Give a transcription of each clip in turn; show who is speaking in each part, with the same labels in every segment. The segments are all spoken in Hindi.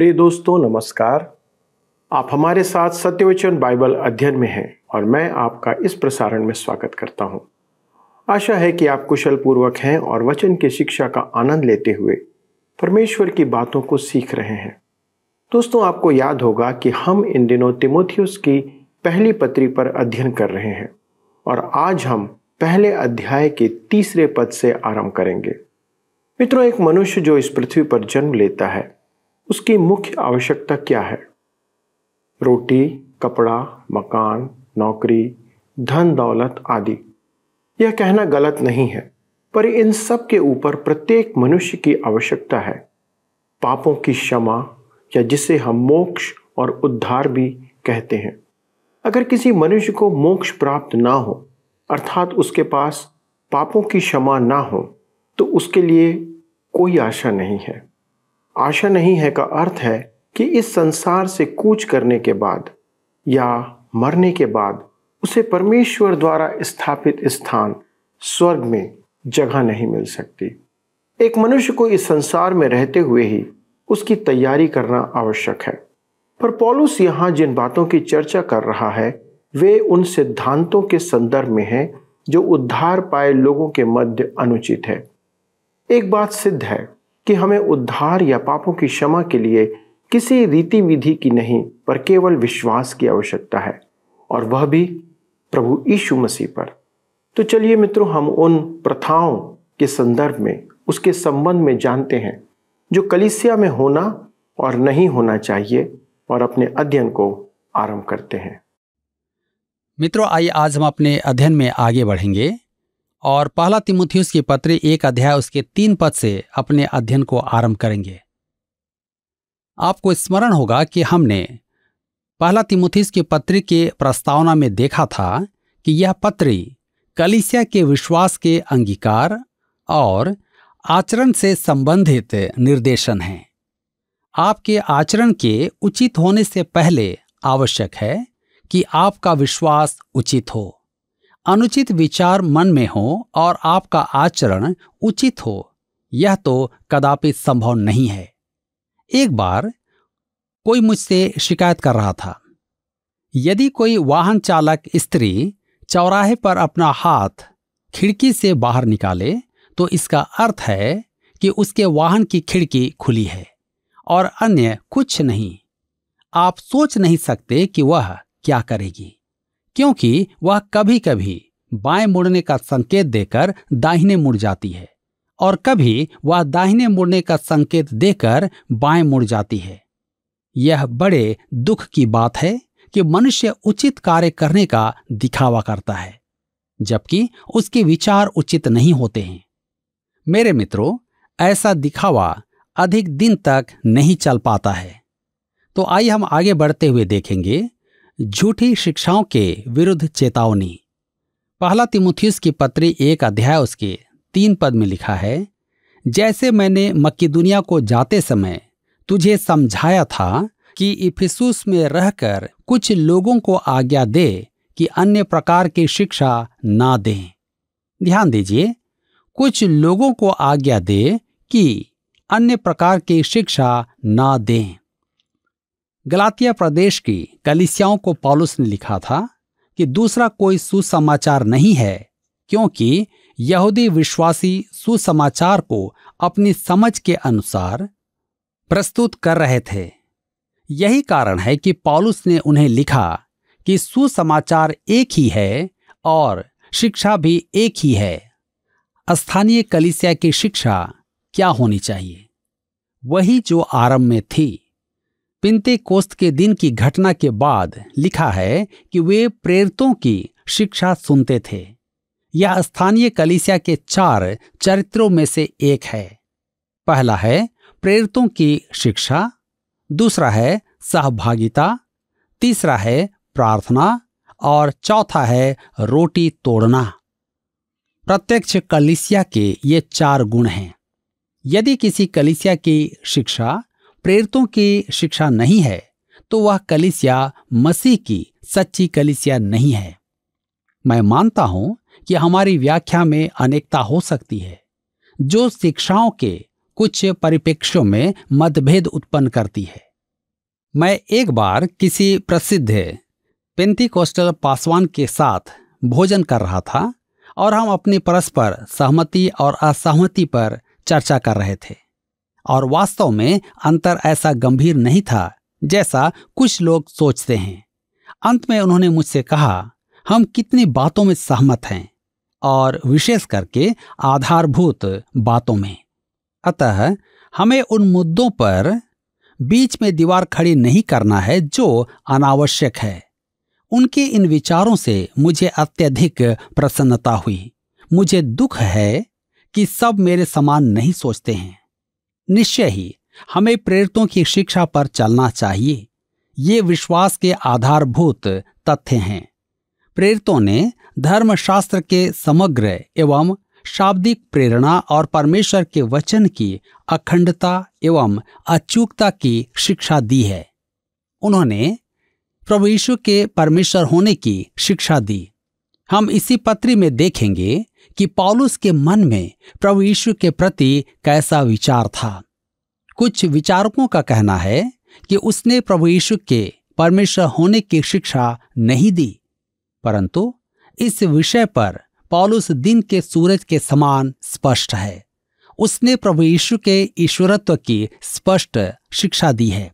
Speaker 1: प्रिय दोस्तों नमस्कार आप हमारे साथ सत्यवचन बाइबल अध्ययन में हैं और मैं आपका इस प्रसारण में स्वागत करता हूं। आशा है कि आप कुशल पूर्वक हैं और वचन की शिक्षा का आनंद लेते हुए परमेश्वर की बातों को सीख रहे हैं दोस्तों आपको याद होगा कि हम इन दिनों तिमोथियस की पहली पत्री पर अध्ययन कर रहे हैं और आज हम पहले अध्याय के तीसरे पद से आरंभ करेंगे मित्रों एक मनुष्य जो इस पृथ्वी पर जन्म लेता है उसकी मुख्य आवश्यकता क्या है रोटी कपड़ा मकान नौकरी धन दौलत आदि यह कहना गलत नहीं है पर इन सब के ऊपर प्रत्येक मनुष्य की आवश्यकता है पापों की क्षमा या जिसे हम मोक्ष और उद्धार भी कहते हैं अगर किसी मनुष्य को मोक्ष प्राप्त ना हो अर्थात उसके पास पापों की क्षमा ना हो तो उसके लिए कोई आशा नहीं है आशा नहीं है का अर्थ है कि इस संसार से कूच करने के बाद या मरने के बाद उसे परमेश्वर द्वारा स्थापित स्थान स्वर्ग में जगह नहीं मिल सकती एक मनुष्य को इस संसार में रहते हुए ही उसकी तैयारी करना आवश्यक है पर पॉलुस यहाँ जिन बातों की चर्चा कर रहा है वे उन सिद्धांतों के संदर्भ में हैं जो उद्धार पाए लोगों के मध्य अनुचित है एक बात सिद्ध है कि हमें उद्धार या पापों की क्षमा के लिए किसी रीति विधि की नहीं पर केवल विश्वास की आवश्यकता है और वह भी प्रभु यीशु मसीह पर तो चलिए मित्रों हम उन प्रथाओं के संदर्भ में उसके संबंध में जानते हैं जो कलिसिया में होना और नहीं होना चाहिए और अपने अध्ययन को आरंभ करते
Speaker 2: हैं मित्रों आइए आज हम अपने अध्ययन में आगे बढ़ेंगे और पहला तिमुथियुस की पत्री एक अध्याय उसके तीन पद से अपने अध्ययन को आरंभ करेंगे आपको स्मरण होगा कि हमने पहला तिमुथिस की पत्री के प्रस्तावना में देखा था कि यह पत्री कलिसिया के विश्वास के अंगीकार और आचरण से संबंधित निर्देशन है आपके आचरण के उचित होने से पहले आवश्यक है कि आपका विश्वास उचित हो अनुचित विचार मन में हो और आपका आचरण उचित हो यह तो कदापि संभव नहीं है एक बार कोई मुझसे शिकायत कर रहा था यदि कोई वाहन चालक स्त्री चौराहे पर अपना हाथ खिड़की से बाहर निकाले तो इसका अर्थ है कि उसके वाहन की खिड़की खुली है और अन्य कुछ नहीं आप सोच नहीं सकते कि वह क्या करेगी क्योंकि वह कभी कभी बाएं मुड़ने का संकेत देकर दाहिने मुड़ जाती है और कभी वह दाहिने मुड़ने का संकेत देकर बाएं मुड़ जाती है यह बड़े दुख की बात है कि मनुष्य उचित कार्य करने का दिखावा करता है जबकि उसके विचार उचित नहीं होते हैं मेरे मित्रों ऐसा दिखावा अधिक दिन तक नहीं चल पाता है तो आइए हम आगे बढ़ते हुए देखेंगे झूठी शिक्षाओं के विरुद्ध चेतावनी पहला तिमुथियस की पत्री एक अध्याय उसके तीन पद में लिखा है जैसे मैंने मक्की दुनिया को जाते समय तुझे समझाया था कि इफिसूस में रहकर कुछ लोगों को आज्ञा दे कि अन्य प्रकार की शिक्षा ना दें ध्यान दीजिए कुछ लोगों को आज्ञा दे कि अन्य प्रकार की शिक्षा ना दें गलातिया प्रदेश की कलिसियाओं को पॉलुस ने लिखा था कि दूसरा कोई सुसमाचार नहीं है क्योंकि यहूदी विश्वासी सुसमाचार को अपनी समझ के अनुसार प्रस्तुत कर रहे थे यही कारण है कि पॉलुस ने उन्हें लिखा कि सुसमाचार एक ही है और शिक्षा भी एक ही है स्थानीय कलिसिया की शिक्षा क्या होनी चाहिए वही जो आरंभ में थी पिंते कोस्त के दिन की घटना के बाद लिखा है कि वे प्रेरितों की शिक्षा सुनते थे यह स्थानीय कलिसिया के चार चरित्रों में से एक है पहला है प्रेरितों की शिक्षा दूसरा है सहभागिता तीसरा है प्रार्थना और चौथा है रोटी तोड़ना प्रत्यक्ष कलिसिया के ये चार गुण हैं यदि किसी कलिसिया की शिक्षा प्रेरितों की शिक्षा नहीं है तो वह कलिसिया मसीह की सच्ची कलिसिया नहीं है मैं मानता हूं कि हमारी व्याख्या में अनेकता हो सकती है जो शिक्षाओं के कुछ परिप्रेक्ष्यों में मतभेद उत्पन्न करती है मैं एक बार किसी प्रसिद्ध पेंतीकोस्टल पासवान के साथ भोजन कर रहा था और हम अपनी परस्पर सहमति और असहमति पर चर्चा कर रहे थे और वास्तव में अंतर ऐसा गंभीर नहीं था जैसा कुछ लोग सोचते हैं अंत में उन्होंने मुझसे कहा हम कितनी बातों में सहमत हैं और विशेष करके आधारभूत बातों में अतः हमें उन मुद्दों पर बीच में दीवार खड़ी नहीं करना है जो अनावश्यक है उनके इन विचारों से मुझे अत्यधिक प्रसन्नता हुई मुझे दुख है कि सब मेरे समान नहीं सोचते हैं निश्चय ही हमें प्रेरितों की शिक्षा पर चलना चाहिए ये विश्वास के आधारभूत तथ्य हैं प्रेरितों ने धर्मशास्त्र के समग्र एवं शाब्दिक प्रेरणा और परमेश्वर के वचन की अखंडता एवं अचूकता की शिक्षा दी है उन्होंने प्रभु यीशु के परमेश्वर होने की शिक्षा दी हम इसी पत्री में देखेंगे कि पॉलुस के मन में प्रभु यीशु के प्रति कैसा विचार था कुछ विचारकों का कहना है कि उसने प्रभु यीशु के परमेश्वर होने की शिक्षा नहीं दी परंतु इस विषय पर पॉलुस दिन के सूरज के समान स्पष्ट है उसने प्रभु यीशु के ईश्वरत्व की स्पष्ट शिक्षा दी है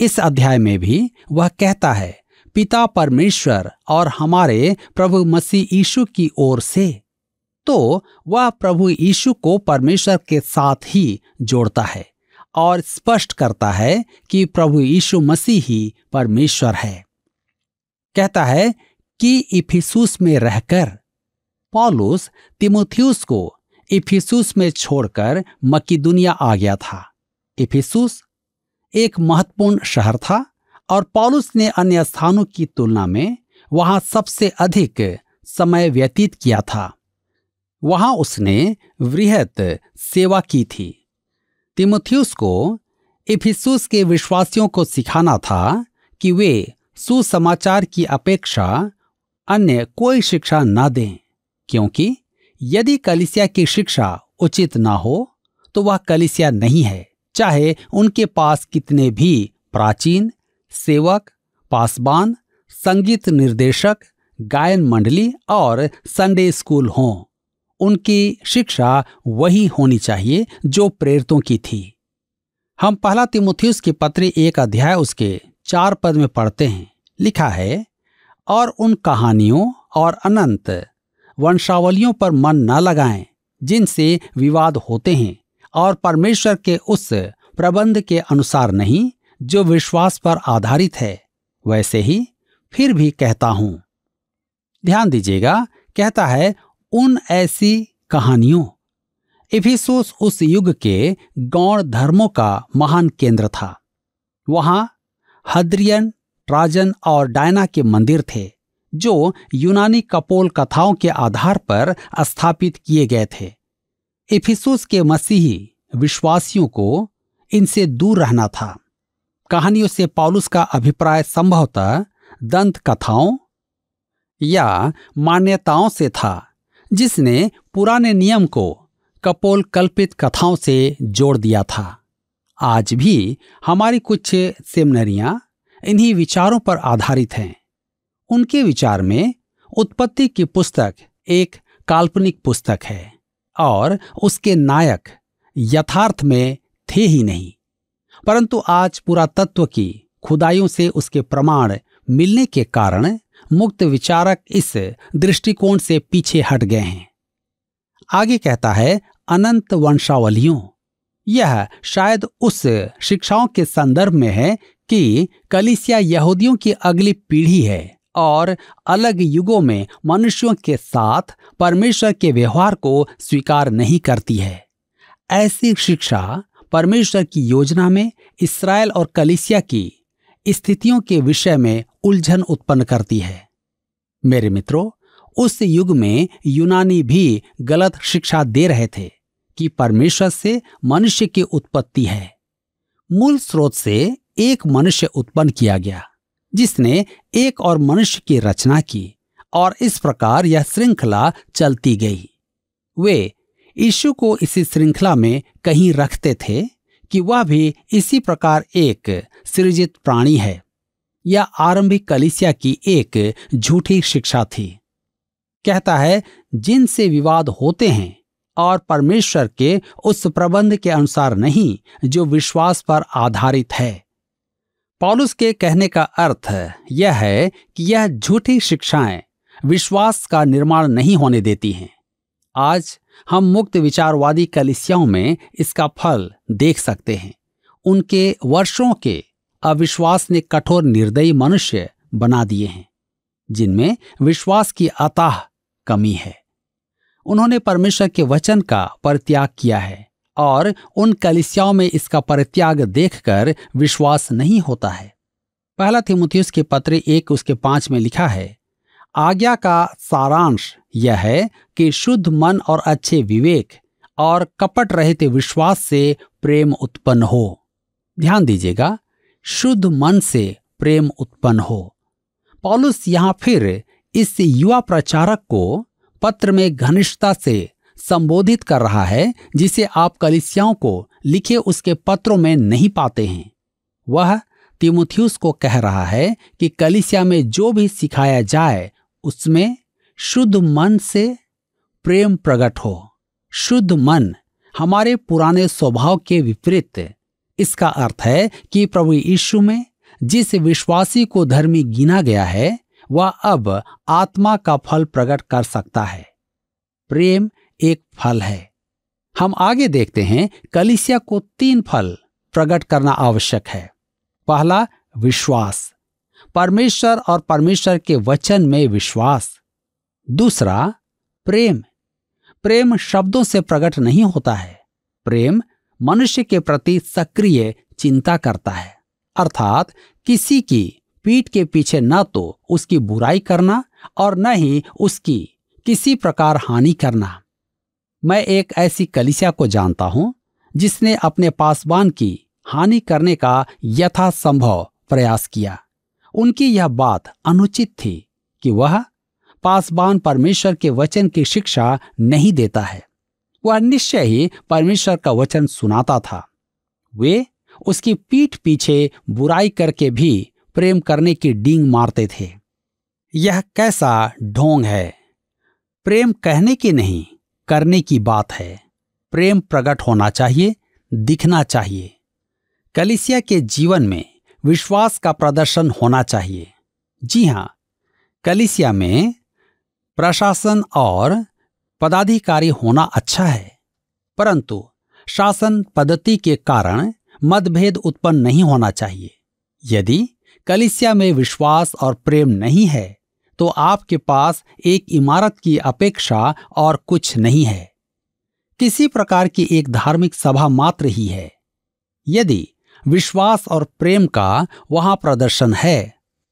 Speaker 2: इस अध्याय में भी वह कहता है पिता परमेश्वर और हमारे प्रभु मसीह यीशु की ओर से तो वह प्रभु यीशु को परमेश्वर के साथ ही जोड़ता है और स्पष्ट करता है कि प्रभु यीशु मसीह ही परमेश्वर है कहता है कि इफिसूस में रहकर पॉलुस तिमोथियस को इफिसूस में छोड़कर दुनिया आ गया था इफिसूस एक महत्वपूर्ण शहर था और पॉलुस ने अन्य स्थानों की तुलना में वहां सबसे अधिक समय व्यतीत किया था वहां उसने वृहत सेवा की थी तिमोथियस को इफिसूस के विश्वासियों को सिखाना था कि वे सुसमाचार की अपेक्षा अन्य कोई शिक्षा न दें क्योंकि यदि कलिसिया की शिक्षा उचित ना हो तो वह कलिसिया नहीं है चाहे उनके पास कितने भी प्राचीन सेवक पासवान संगीत निर्देशक गायन मंडली और संडे स्कूल हों उनकी शिक्षा वही होनी चाहिए जो प्रेरितों की थी हम पहला तिमुथियस के पत्र एक अध्याय उसके चार पद में पढ़ते हैं लिखा है और उन कहानियों और अनंत वंशावलियों पर मन न लगाएं जिनसे विवाद होते हैं और परमेश्वर के उस प्रबंध के अनुसार नहीं जो विश्वास पर आधारित है वैसे ही फिर भी कहता हूं ध्यान दीजिएगा कहता है उन ऐसी कहानियों इफिसोस उस युग के गौण धर्मों का महान केंद्र था वहां हद्रियन राजन और डायना के मंदिर थे जो यूनानी कपोल कथाओं के आधार पर स्थापित किए गए थे इफिसोस के मसीही विश्वासियों को इनसे दूर रहना था कहानियों से पॉलुस का अभिप्राय संभवतः दंत कथाओं या मान्यताओं से था जिसने पुराने नियम को कपोल कल्पित कथाओं से जोड़ दिया था आज भी हमारी कुछ सेमनरियां इन्हीं विचारों पर आधारित हैं उनके विचार में उत्पत्ति की पुस्तक एक काल्पनिक पुस्तक है और उसके नायक यथार्थ में थे ही नहीं परंतु आज पुरातत्व की खुदाइयों से उसके प्रमाण मिलने के कारण मुक्त विचारक इस दृष्टिकोण से पीछे हट गए हैं आगे कहता है अनंत वंशावलियों यह शायद उस शिक्षाओं के संदर्भ में है कि कलिसिया यहूदियों की अगली पीढ़ी है और अलग युगों में मनुष्यों के साथ परमेश्वर के व्यवहार को स्वीकार नहीं करती है ऐसी शिक्षा परमेश्वर की योजना में इसराइल और कलिसिया की स्थितियों के विषय में उलझन उत्पन्न करती है मेरे मित्रों उस युग में यूनानी भी गलत शिक्षा दे रहे थे कि परमेश्वर से मनुष्य की उत्पत्ति है मूल स्रोत से एक मनुष्य उत्पन्न किया गया जिसने एक और मनुष्य की रचना की और इस प्रकार यह श्रृंखला चलती गई वे यीशु को इसी श्रृंखला में कहीं रखते थे कि वह भी इसी प्रकार एक सृजित प्राणी है यह आरंभिक कलिसिया की एक झूठी शिक्षा थी कहता है जिनसे विवाद होते हैं और परमेश्वर के उस प्रबंध के अनुसार नहीं जो विश्वास पर आधारित है पॉलुस के कहने का अर्थ यह है कि यह झूठी शिक्षाएं विश्वास का निर्माण नहीं होने देती हैं आज हम मुक्त विचारवादी कलिसियाओं में इसका फल देख सकते हैं उनके वर्षों के अविश्वास ने कठोर निर्दयी मनुष्य बना दिए हैं जिनमें विश्वास की अताह कमी है उन्होंने परमेश्वर के वचन का परित्याग किया है और उन कलिसियाओं में इसका परित्याग देखकर विश्वास नहीं होता है पहला थिमुथियस के पत्र एक उसके पांच में लिखा है आज्ञा का सारांश यह है कि शुद्ध मन और अच्छे विवेक और कपट रहित विश्वास से प्रेम उत्पन्न हो ध्यान दीजिएगा शुद्ध मन से प्रेम उत्पन्न हो पॉलुस यहां फिर इस युवा प्रचारक को पत्र में घनिष्ठता से संबोधित कर रहा है जिसे आप कलिसियाओं को लिखे उसके पत्रों में नहीं पाते हैं वह तिमुथियस को कह रहा है कि कलिसिया में जो भी सिखाया जाए उसमें शुद्ध मन से प्रेम प्रकट हो शुद्ध मन हमारे पुराने स्वभाव के विपरीत इसका अर्थ है कि प्रभु यीशु में जिस विश्वासी को धर्मी गिना गया है वह अब आत्मा का फल प्रकट कर सकता है प्रेम एक फल है हम आगे देखते हैं कलिसिया को तीन फल प्रकट करना आवश्यक है पहला विश्वास परमेश्वर और परमेश्वर के वचन में विश्वास दूसरा प्रेम प्रेम शब्दों से प्रकट नहीं होता है प्रेम मनुष्य के प्रति सक्रिय चिंता करता है अर्थात किसी की पीठ के पीछे न तो उसकी बुराई करना और न ही उसकी किसी प्रकार हानि करना मैं एक ऐसी कलिसिया को जानता हूं जिसने अपने पासवान की हानि करने का यथासंभव प्रयास किया उनकी यह बात अनुचित थी कि वह पासवान परमेश्वर के वचन की शिक्षा नहीं देता है वह निश्चय ही परमेश्वर का वचन सुनाता था वे उसकी पीठ पीछे बुराई करके भी प्रेम करने की डींग मारते थे यह कैसा ढोंग है प्रेम कहने की नहीं करने की बात है प्रेम प्रकट होना चाहिए दिखना चाहिए कलिसिया के जीवन में विश्वास का प्रदर्शन होना चाहिए जी हाँ कलिसिया में प्रशासन और पदाधिकारी होना अच्छा है परंतु शासन पद्धति के कारण मतभेद उत्पन्न नहीं होना चाहिए यदि कलिसिया में विश्वास और प्रेम नहीं है तो आपके पास एक इमारत की अपेक्षा और कुछ नहीं है किसी प्रकार की एक धार्मिक सभा मात्र ही है यदि विश्वास और प्रेम का वहां प्रदर्शन है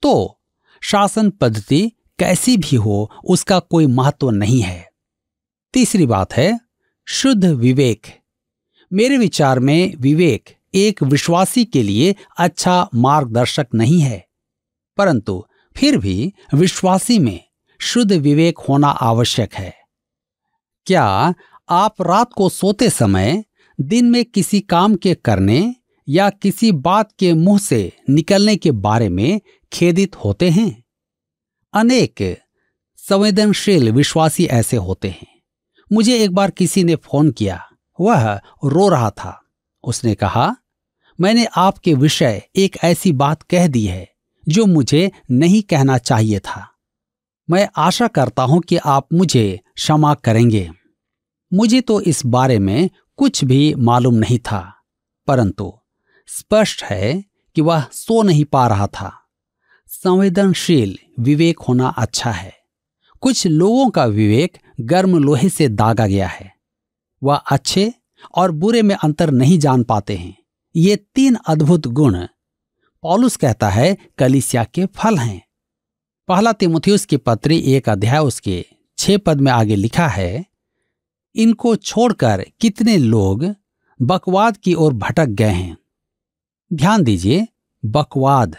Speaker 2: तो शासन पद्धति कैसी भी हो उसका कोई महत्व नहीं है तीसरी बात है शुद्ध विवेक मेरे विचार में विवेक एक विश्वासी के लिए अच्छा मार्गदर्शक नहीं है परंतु फिर भी विश्वासी में शुद्ध विवेक होना आवश्यक है क्या आप रात को सोते समय दिन में किसी काम के करने या किसी बात के मुंह से निकलने के बारे में खेदित होते हैं अनेक संवेदनशील विश्वासी ऐसे होते हैं मुझे एक बार किसी ने फोन किया वह रो रहा था उसने कहा मैंने आपके विषय एक ऐसी बात कह दी है जो मुझे नहीं कहना चाहिए था मैं आशा करता हूं कि आप मुझे क्षमा करेंगे मुझे तो इस बारे में कुछ भी मालूम नहीं था परंतु स्पष्ट है कि वह सो नहीं पा रहा था संवेदनशील विवेक होना अच्छा है कुछ लोगों का विवेक गर्म लोहे से दागा गया है वह अच्छे और बुरे में अंतर नहीं जान पाते हैं ये तीन अद्भुत गुण पॉलुस कहता है कलिसिया के फल हैं पहला तिमुथियस की पत्री एक अध्याय उसके छह पद में आगे लिखा है इनको छोड़कर कितने लोग बकवाद की ओर भटक गए हैं ध्यान दीजिए बकवाद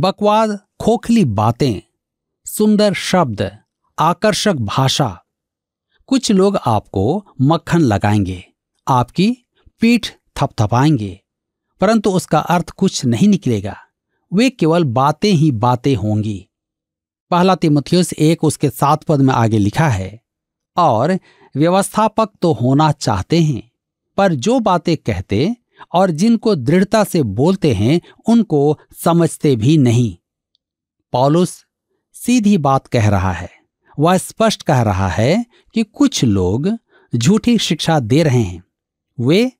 Speaker 2: बकवाद खोखली बातें सुंदर शब्द आकर्षक भाषा कुछ लोग आपको मक्खन लगाएंगे आपकी पीठ थपथपाएंगे परंतु उसका अर्थ कुछ नहीं निकलेगा वे केवल बातें ही बातें होंगी पहला तिमथियस एक उसके सात पद में आगे लिखा है और व्यवस्थापक तो होना चाहते हैं पर जो बातें कहते और जिनको दृढ़ता से बोलते हैं उनको समझते भी नहीं पॉलुस सीधी बात कह रहा है वह स्पष्ट कह रहा है कि कुछ लोग झूठी शिक्षा दे रहे हैं वे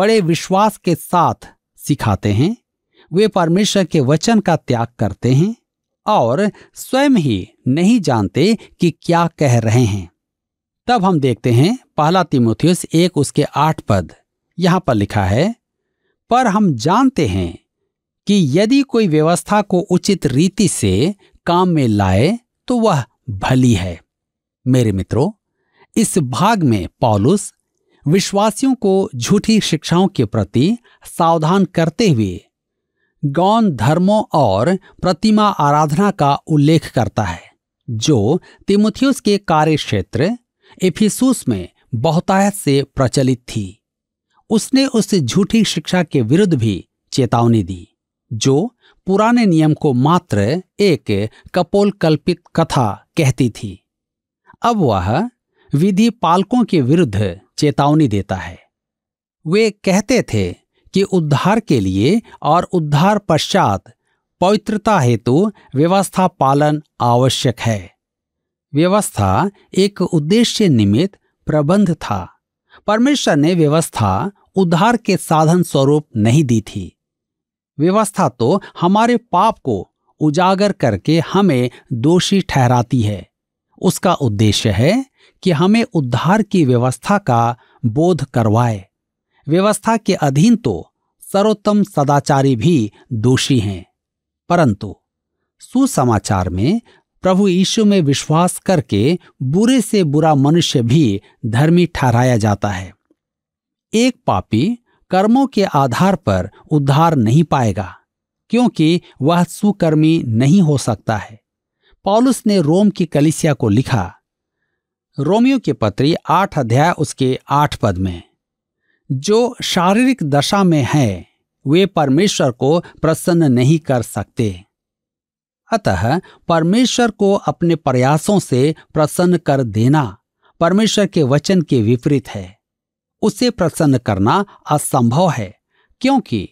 Speaker 2: बड़े विश्वास के साथ सिखाते हैं वे परमेश्वर के वचन का त्याग करते हैं और स्वयं ही नहीं जानते कि क्या कह रहे हैं तब हम देखते हैं पहला तिमोथियस एक उसके आठ पद यहां पर लिखा है पर हम जानते हैं कि यदि कोई व्यवस्था को उचित रीति से काम में लाए तो वह भली है मेरे मित्रों इस भाग में पॉलुस विश्वासियों को झूठी शिक्षाओं के प्रति सावधान करते हुए गौन धर्मों और प्रतिमा आराधना का उल्लेख करता है जो तिमुथियस के कार्य क्षेत्र एफिसूस में बहुतायत से प्रचलित थी उसने उस झूठी शिक्षा के विरुद्ध भी चेतावनी दी जो पुराने नियम को मात्र एक कपोल कल्पित कथा कहती थी अब वह विधि पालकों के विरुद्ध चेतावनी देता है वे कहते थे कि उद्धार के लिए और उद्धार पश्चात पवित्रता हेतु व्यवस्था पालन आवश्यक है व्यवस्था एक उद्देश्य निमित्त प्रबंध था परमेश्वर ने व्यवस्था उद्धार के साधन स्वरूप नहीं दी थी व्यवस्था तो हमारे पाप को उजागर करके हमें दोषी ठहराती है उसका उद्देश्य है कि हमें उद्धार की व्यवस्था का बोध करवाए व्यवस्था के अधीन तो सर्वोत्तम सदाचारी भी दोषी हैं परंतु सुसमाचार में प्रभु यीशु में विश्वास करके बुरे से बुरा मनुष्य भी धर्मी ठहराया जाता है एक पापी कर्मों के आधार पर उद्धार नहीं पाएगा क्योंकि वह सुकर्मी नहीं हो सकता है पॉलुस ने रोम की कलिसिया को लिखा रोमियो के पत्री आठ अध्याय उसके आठ पद में जो शारीरिक दशा में है वे परमेश्वर को प्रसन्न नहीं कर सकते अतः परमेश्वर को अपने प्रयासों से प्रसन्न कर देना परमेश्वर के वचन के विपरीत है उसे प्रसन्न करना असंभव है क्योंकि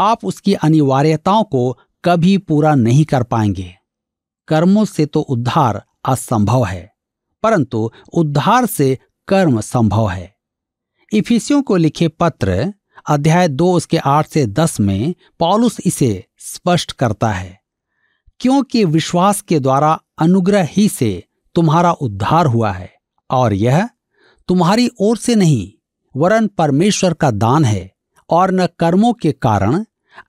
Speaker 2: आप उसकी अनिवार्यताओं को कभी पूरा नहीं कर पाएंगे कर्मों से तो उद्धार असंभव है परंतु उद्धार से कर्म संभव है इफिसियों को लिखे पत्र अध्याय दो उसके आठ से दस में पॉलुस इसे स्पष्ट करता है क्योंकि विश्वास के द्वारा अनुग्रह ही से तुम्हारा उद्धार हुआ है और यह तुम्हारी ओर से नहीं वरन परमेश्वर का दान है और न कर्मों के कारण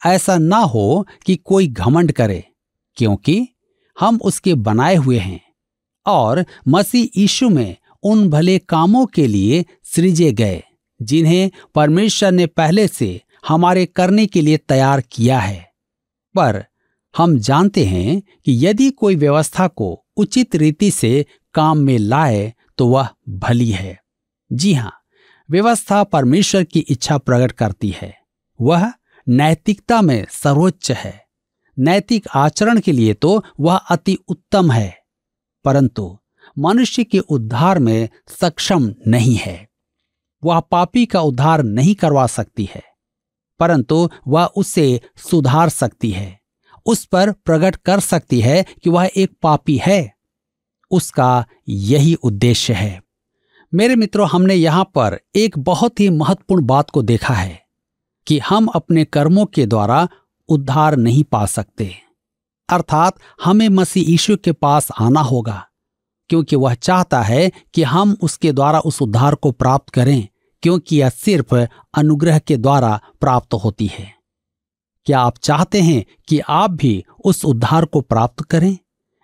Speaker 2: ऐसा ना हो कि कोई घमंड करे क्योंकि हम उसके बनाए हुए हैं और मसीह यीशु में उन भले कामों के लिए सृजे गए जिन्हें परमेश्वर ने पहले से हमारे करने के लिए तैयार किया है पर हम जानते हैं कि यदि कोई व्यवस्था को उचित रीति से काम में लाए तो वह भली है जी हाँ व्यवस्था परमेश्वर की इच्छा प्रकट करती है वह नैतिकता में सर्वोच्च है नैतिक आचरण के लिए तो वह अति उत्तम है परंतु मनुष्य के उद्धार में सक्षम नहीं है वह पापी का उद्धार नहीं करवा सकती है परंतु वह उसे सुधार सकती है उस पर प्रकट कर सकती है कि वह एक पापी है उसका यही उद्देश्य है मेरे मित्रों हमने यहां पर एक बहुत ही महत्वपूर्ण बात को देखा है कि हम अपने कर्मों के द्वारा उद्धार नहीं पा सकते अर्थात हमें मसीह ईश्वर के पास आना होगा क्योंकि वह चाहता है कि हम उसके द्वारा उस उद्धार को प्राप्त करें क्योंकि यह सिर्फ अनुग्रह के द्वारा प्राप्त होती है क्या आप चाहते हैं कि आप भी उस उद्धार को प्राप्त करें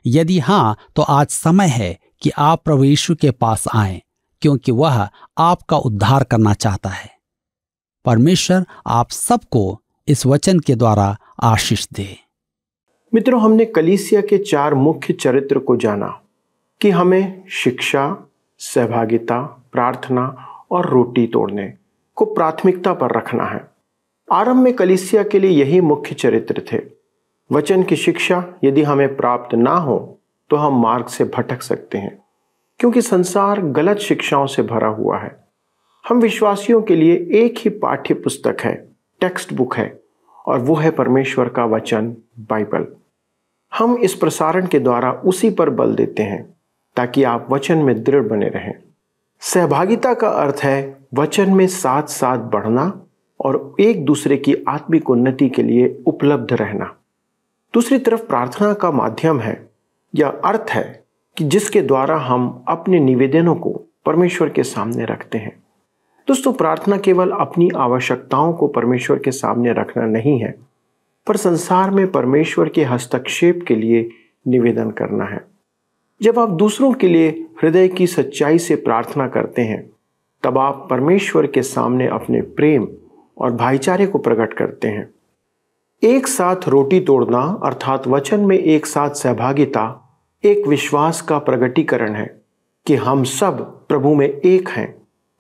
Speaker 2: यदि हाँ तो आज समय है कि आप प्रभु यीशु के पास आए क्योंकि वह आपका उद्धार करना चाहता है परमेश्वर आप सबको इस वचन के द्वारा आशीष दे
Speaker 1: मित्रों हमने कलीसिया के चार मुख्य चरित्र को जाना कि हमें शिक्षा सहभागिता प्रार्थना और रोटी तोड़ने को प्राथमिकता पर रखना है आरंभ में कलिसिया के लिए यही मुख्य चरित्र थे वचन की शिक्षा यदि हमें प्राप्त ना हो तो हम मार्ग से भटक सकते हैं क्योंकि संसार गलत शिक्षाओं से भरा हुआ है हम विश्वासियों के लिए एक ही पाठ्य पुस्तक है टेक्स्ट बुक है और वो है परमेश्वर का वचन बाइबल हम इस प्रसारण के द्वारा उसी पर बल देते हैं ताकि आप वचन में दृढ़ बने रहें सहभागिता का अर्थ है वचन में साथ साथ बढ़ना और एक दूसरे की आत्मिक उन्नति के लिए उपलब्ध रहना दूसरी तरफ प्रार्थना का माध्यम है या अर्थ है कि जिसके द्वारा हम अपने निवेदनों को परमेश्वर के सामने रखते हैं दोस्तों प्रार्थना केवल अपनी आवश्यकताओं को परमेश्वर के सामने रखना नहीं है पर संसार में परमेश्वर के हस्तक्षेप के लिए निवेदन करना है जब आप दूसरों के लिए हृदय की सच्चाई से प्रार्थना करते हैं तब आप परमेश्वर के सामने अपने प्रेम और भाईचारे को प्रकट करते हैं एक साथ रोटी तोड़ना अर्थात वचन में एक साथ सहभागिता एक विश्वास का प्रगटीकरण है कि हम सब प्रभु में एक हैं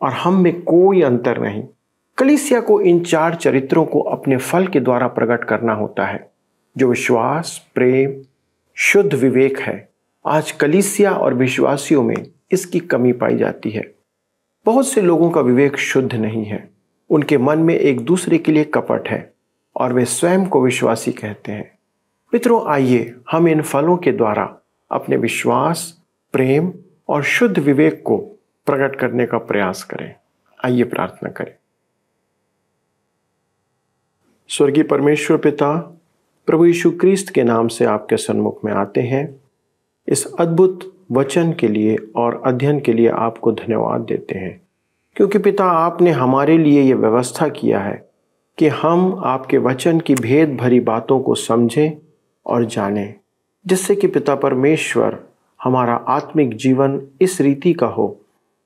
Speaker 1: और हम में कोई अंतर नहीं कलिसिया को इन चार चरित्रों को अपने फल के द्वारा प्रकट करना होता है जो विश्वास प्रेम शुद्ध विवेक है आज कलिसिया और विश्वासियों में इसकी कमी पाई जाती है बहुत से लोगों का विवेक शुद्ध नहीं है उनके मन में एक दूसरे के लिए कपट है और वे स्वयं को विश्वासी कहते हैं मित्रों आइए हम इन फलों के द्वारा अपने विश्वास प्रेम और शुद्ध विवेक को प्रकट करने का प्रयास करें आइए प्रार्थना करें स्वर्गीय परमेश्वर पिता प्रभु यीशु क्रिस्त के नाम से आपके सन्मुख में आते हैं इस अद्भुत वचन के लिए और अध्ययन के लिए आपको धन्यवाद देते हैं क्योंकि पिता आपने हमारे लिए ये व्यवस्था किया है कि हम आपके वचन की भेद भरी बातों को समझें और जानें जिससे कि पिता परमेश्वर हमारा आत्मिक जीवन इस रीति का हो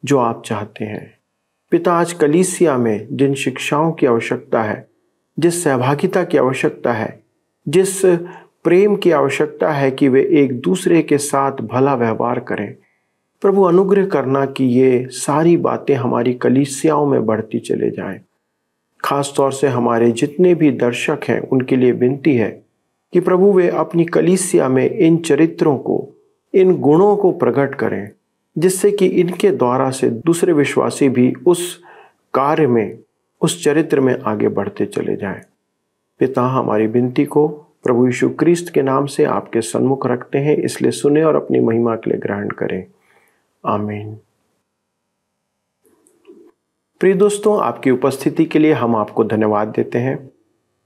Speaker 1: जो आप चाहते हैं पिता आज कलीसिया में जिन शिक्षाओं की आवश्यकता है जिस सहभागिता की आवश्यकता है जिस प्रेम की आवश्यकता है कि वे एक दूसरे के साथ भला व्यवहार करें प्रभु अनुग्रह करना कि ये सारी बातें हमारी कलीसियाओं में बढ़ती चले जाए खास तौर से हमारे जितने भी दर्शक हैं उनके लिए विनती है कि प्रभु वे अपनी कलीसिया में इन चरित्रों को इन गुणों को प्रकट करें जिससे कि इनके द्वारा से दूसरे विश्वासी भी उस कार्य में उस चरित्र में आगे बढ़ते चले जाएं। पिता हमारी विनती को प्रभु यीशु क्रिस्त के नाम से आपके सन्मुख रखते हैं इसलिए सुने और अपनी महिमा के लिए ग्रहण करें आमीन प्रिय दोस्तों आपकी उपस्थिति के लिए हम आपको धन्यवाद देते हैं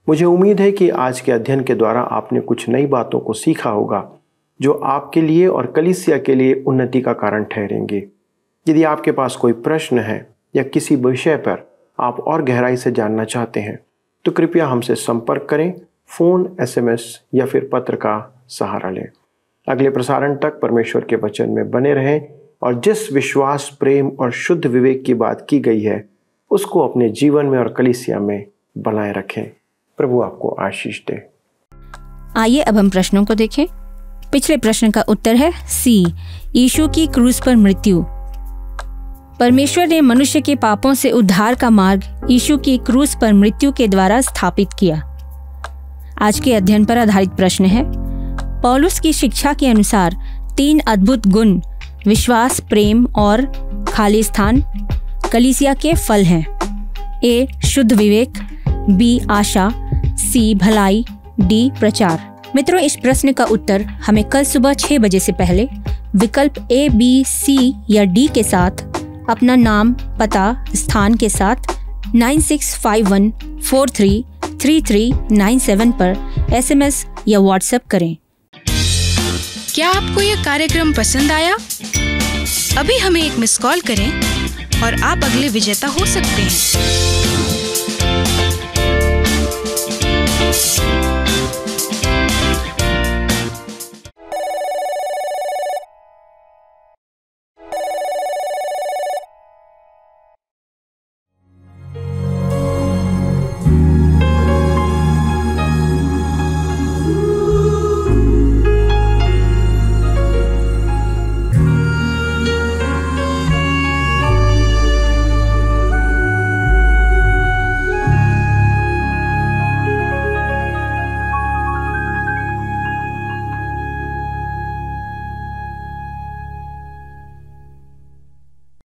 Speaker 1: मुझे उम्मीद है कि आज के अध्ययन के द्वारा आपने कुछ नई बातों को सीखा होगा जो आपके लिए और कलिसिया के लिए उन्नति का कारण ठहरेंगे यदि आपके पास कोई प्रश्न है या किसी विषय पर आप और गहराई से जानना चाहते हैं तो कृपया हमसे संपर्क करें फ़ोन एसएमएस या फिर पत्र का सहारा लें अगले प्रसारण तक परमेश्वर के वचन में बने रहें और जिस विश्वास प्रेम और शुद्ध विवेक की बात की गई है उसको अपने जीवन में और कलिसिया में बनाए रखें प्रभु आपको आशीष दे
Speaker 2: आइए अब हम प्रश्नों को देखें पिछले प्रश्न का उत्तर है सी यीशु की क्रूज पर मृत्यु परमेश्वर ने मनुष्य के पापों से उद्धार का मार्ग यीशु की क्रूज पर मृत्यु के द्वारा स्थापित किया आज के अध्ययन पर आधारित प्रश्न है पॉलुस की शिक्षा के अनुसार तीन अद्भुत गुण विश्वास प्रेम और स्थान कलिसिया के फल हैं ए शुद्ध विवेक बी आशा सी भलाई डी प्रचार मित्रों इस प्रश्न का उत्तर हमें कल सुबह छः बजे से पहले विकल्प ए बी सी या डी के साथ अपना नाम पता स्थान के साथ 9651433397 पर एसएमएस या व्हाट्सएप करें क्या
Speaker 1: आपको यह कार्यक्रम पसंद आया अभी हमें एक मिस कॉल करें और आप अगले विजेता हो सकते
Speaker 2: हैं